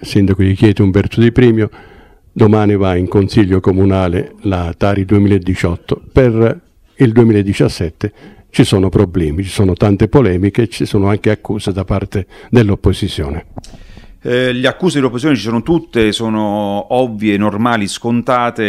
sindaco di Chieti Umberto Di Primio, domani va in consiglio comunale la Tari 2018. Per il 2017 ci sono problemi, ci sono tante polemiche, ci sono anche accuse da parte dell'opposizione. Eh, le accuse di opposizione ci sono tutte, sono ovvie, normali, scontate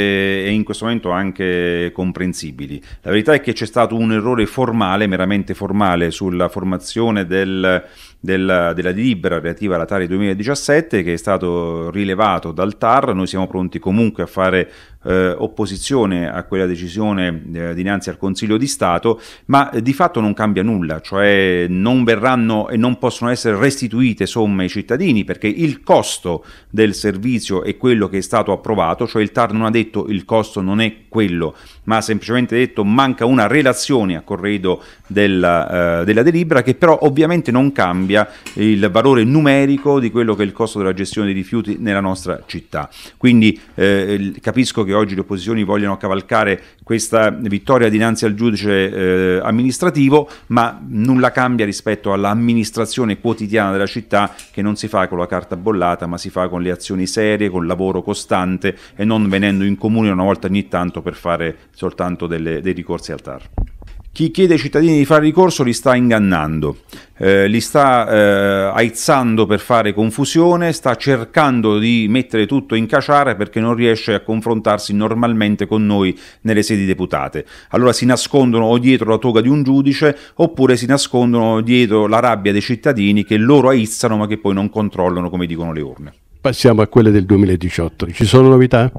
e in questo momento anche comprensibili. La verità è che c'è stato un errore formale, meramente formale, sulla formazione del, del, della delibera relativa alla Tari 2017 che è stato rilevato dal TAR. Noi siamo pronti comunque a fare eh, opposizione a quella decisione eh, dinanzi al Consiglio di Stato, ma eh, di fatto non cambia nulla, cioè non verranno e non possono essere restituite somme ai cittadini perché perché il costo del servizio è quello che è stato approvato, cioè il TAR non ha detto il costo non è quello, ma ha semplicemente detto manca una relazione a corredo della, eh, della delibera che però ovviamente non cambia il valore numerico di quello che è il costo della gestione dei rifiuti nella nostra città. Quindi eh, capisco che oggi le opposizioni vogliono cavalcare questa vittoria dinanzi al giudice eh, amministrativo, ma nulla cambia rispetto all'amministrazione quotidiana della città che non si fa con la carta bollata, ma si fa con le azioni serie, con lavoro costante e non venendo in comune una volta ogni tanto per fare soltanto delle, dei ricorsi al TAR. Chi chiede ai cittadini di fare ricorso li sta ingannando, eh, li sta eh, aizzando per fare confusione, sta cercando di mettere tutto in caciara perché non riesce a confrontarsi normalmente con noi nelle sedi deputate. Allora si nascondono o dietro la toga di un giudice oppure si nascondono dietro la rabbia dei cittadini che loro aizzano ma che poi non controllano come dicono le urne. Passiamo a quelle del 2018. Ci sono novità?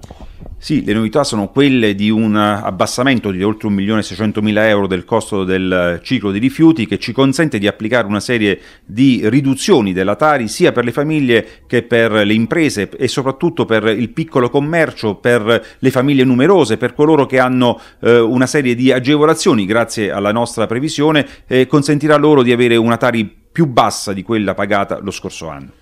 Sì, le novità sono quelle di un abbassamento di oltre 1.600.000 euro del costo del eh, ciclo dei rifiuti che ci consente di applicare una serie di riduzioni della Tari sia per le famiglie che per le imprese e soprattutto per il piccolo commercio, per le famiglie numerose, per coloro che hanno eh, una serie di agevolazioni grazie alla nostra previsione, eh, consentirà loro di avere una Tari più bassa di quella pagata lo scorso anno.